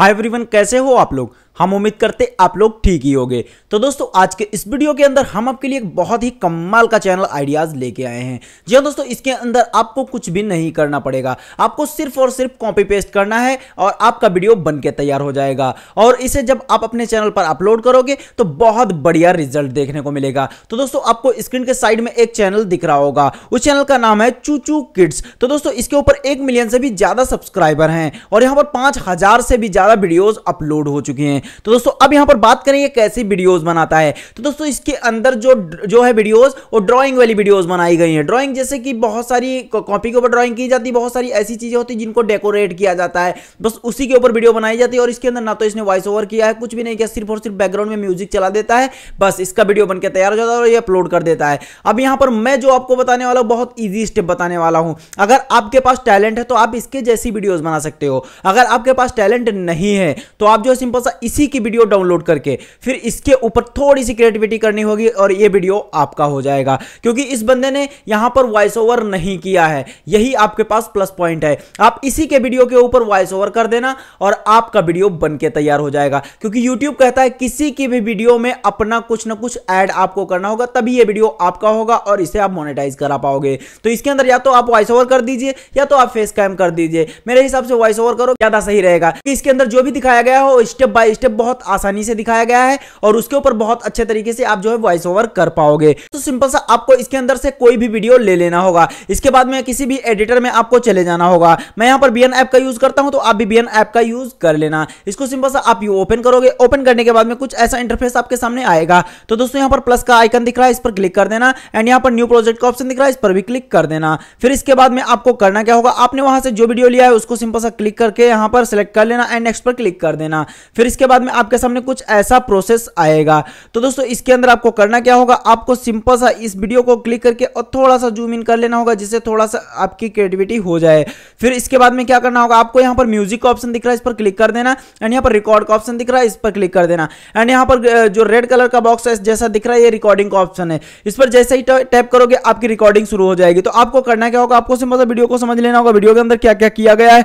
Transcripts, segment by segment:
hi everyone कैसे हो आप लोग हम उम्मीद करते आप लोग ठीक ही होंगे तो दोस्तों आज के इस वीडियो के अंदर हम आपके लिए एक बहुत ही कमाल का चैनल आइडियाज लेके आए हैं जी हाँ दोस्तों इसके अंदर आपको कुछ भी नहीं करना पड़ेगा आपको सिर्फ और सिर्फ कॉपी पेस्ट करना है और आपका वीडियो बन के तैयार हो जाएगा और इसे जब आप अपने चैनल पर अपलोड करोगे तो बहुत बढ़िया रिजल्ट देखने को मिलेगा तो दोस्तों आपको स्क्रीन के साइड में एक चैनल दिख रहा होगा उस चैनल का नाम है चूचू किड्स तो दोस्तों इसके ऊपर एक मिलियन से भी ज्यादा सब्सक्राइबर हैं और यहाँ पर पांच हजार से भी ज्यादा वीडियोस अपलोड हो चुके हैं तो दोस्तों अब यहां पर बात करें ये कैसी वीडियोस बनाता है तो दोस्तों इसके अंदर जो जो है वीडियोस और ड्राइंग वाली वीडियोस बनाई गई हैं ड्राइंग जैसे कि बहुत सारी कॉपी के ऊपर ड्रॉइंग की जाती है बहुत सारी ऐसी चीजें होती जिनको डेकोरेट किया जाता है बस उसी के ऊपर वीडियो बनाई जाती है और इसके अंदर ना तो इसने वॉइस ओवर किया है कुछ भी नहीं किया सिर्फ और सिर्फ बैकग्राउंड में म्यूजिक चला देता है बस इसका वीडियो बनकर तैयार हो जाता है और ये अपलोड कर देता है अब यहां पर मैं जो आपको बताने वाला हूं बहुत ईजी स्टेप बताने वाला हूं अगर आपके पास टैलेंट है तो आप इसके जैसी वीडियोज बना सकते हो अगर आपके पास टैलेंट नहीं है तो आप जो सिंपल सा इस इसी की वीडियो डाउनलोड करके फिर इसके ऊपर थोड़ी सी क्रिएटिविटी करनी होगी और ये वीडियो आपका हो जाएगा क्योंकि इस बंदे ने यहां पर वॉइस ओवर नहीं किया है यही आपके पास प्लस पॉइंट है आप इसी के वीडियो के ऊपर वॉइस ओवर कर देना और आपका वीडियो बन के तैयार हो जाएगा क्योंकि यूट्यूब कहता है किसी की भी वीडियो में अपना कुछ ना कुछ ऐड आपको करना होगा तभी ये वीडियो आपका होगा और इसे आप मोनेटाइज करा पाओगे तो इसके अंदर या तो आप वॉइस ओवर कर दीजिए या तो आप फेस कैम कर दीजिए मेरे हिसाब से वॉइस ओवर करो ज्यादा सही रहेगा इसके अंदर जो भी दिखाया गया हो स्टेप बाय स्टेप स्टेप बहुत आसानी से दिखाया गया है और उसके ऊपर बहुत अच्छे तरीके से आप जो है वॉइस ओवर कर पाओगे तो सिंपल सा आपको इसके अंदर से कोई भी वीडियो ले लेना होगा इसके बाद में किसी भी एडिटर में आपको चले जाना होगा मैं यहाँ पर बी ऐप का यूज करता हूँ तो आप भी बी ऐप का यूज कर लेना इसको सिंपल सा आप ओपन करोगे ओपन करने के बाद में कुछ ऐसा इंटरफेस आपके सामने आएगा तो दोस्तों यहाँ पर प्लस का आइकन दिख रहा है इस पर क्लिक कर देना एंड यहाँ पर न्यू प्रोजेक्ट का ऑप्शन दिख रहा है इस पर भी क्लिक कर देना फिर इसके बाद में आपको करना क्या होगा आपने वहां से जो वीडियो लिया है उसको सिंपल सा क्लिक करके यहां पर सिलेक्ट कर लेना एंड नेक्स्ट पर क्लिक कर देना फिर इसके बाद बाद में आपके सामने कुछ ऐसा प्रोसेस आएगा तो दोस्तों इसके अंदर आपको करना क्या होगा आपको सिंपल सा इस वीडियो को क्लिक करके और थोड़ा सा जूम इन कर लेना होगा जिससे थोड़ा सा आपकी क्रिएटिविटी हो जाए फिर इसके बाद में क्या करना होगा आपको यहाँ पर म्यूजिक का ऑप्शन दिख रहा है इस पर क्लिक कर देना एंड यहाँ पर रिकॉर्ड का ऑप्शन दिख रहा है इस पर क्लिक कर देना एंड यहाँ पर जो रेड कलर का बॉक्स है जैसा दिख रहा है ये रिकॉर्डिंग का ऑप्शन है इस पर जैसे ही टैप करोगे आपकी रिकॉर्डिंग शुरू हो जाएगी तो आपको करना क्या होगा आपको सिंपल सा वीडियो को समझ लेना होगा वीडियो के अंदर क्या क्या किया गया है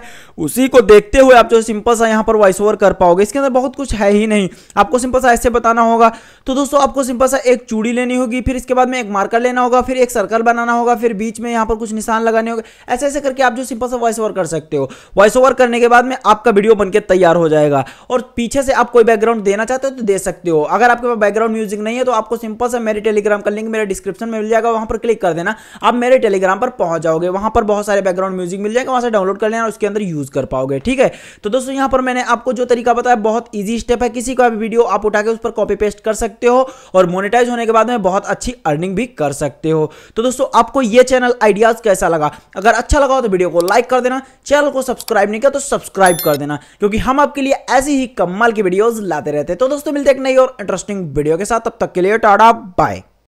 उसी को देखते हुए आप जो सिंपल सा यहाँ पर वॉइस ओवर कर पाओगे इसके अंदर बहुत कुछ है ही नहीं आपको सिंपल सा ऐसे बताना होगा तो दोस्तों आपको सिंपल सा एक चूड़ी लेनी होगी फिर इसके बाद में एक मार्कर लेना होगा फिर एक सर्कल बनाना होगा फिर बीच में यहाँ पर कुछ निशान लगाने होगा ऐसे ऐसे करके आप जो सिंपल सा वॉइस ओवर कर सकते हो वॉइस ओवर करने के बाद में आपका वीडियो बनकर तैयार हो जाएगा और पीछे से आप कोई बैकग्राउंड देना चाहते हो तो दे सकते हो अगर आपके पास बैकग्राउंड म्यूजिक नहीं है तो आपको सिंपल सा मेरे टेलीग्राम का लिंक मेरे डिस्क्रिप्शन में मिल जाएगा वहाँ पर क्लिक कर देना आप मेरे टेलीग्राम पर पहुंच जाओगे वहाँ पर बहुत सारे बैकग्राउंड म्यूजिक मिल जाएगा वहाँ से डाउनलोड कर लेना उसके अंदर यूज कर पाओगे ठीक है तो दोस्तों यहाँ पर मैंने आपको जो तरीका बताया बहुत इजी स्टेप है किसी का भी वीडियो आप उठा के उस पर कॉपी पेस्ट कर सकते हो और मोनिटाइज होने के बाद में बहुत अच्छी अर्निंग भी कर सकते हो तो दोस्तों आपको ये चैनल आइडियाज कैसा लगा अगर अच्छा लगा हो तो वीडियो को लाइक कर देना चैनल को सब्सक्राइब नहीं किया तो सब्सक्राइब कर देना क्योंकि हम आपके लिए ऐसी ही कमाल की वीडियोज लाते रहते हैं तो दोस्तों मिलते एक नई और इंटरेस्टिंग वीडियो के साथ तब तक के लिए टाटा बाय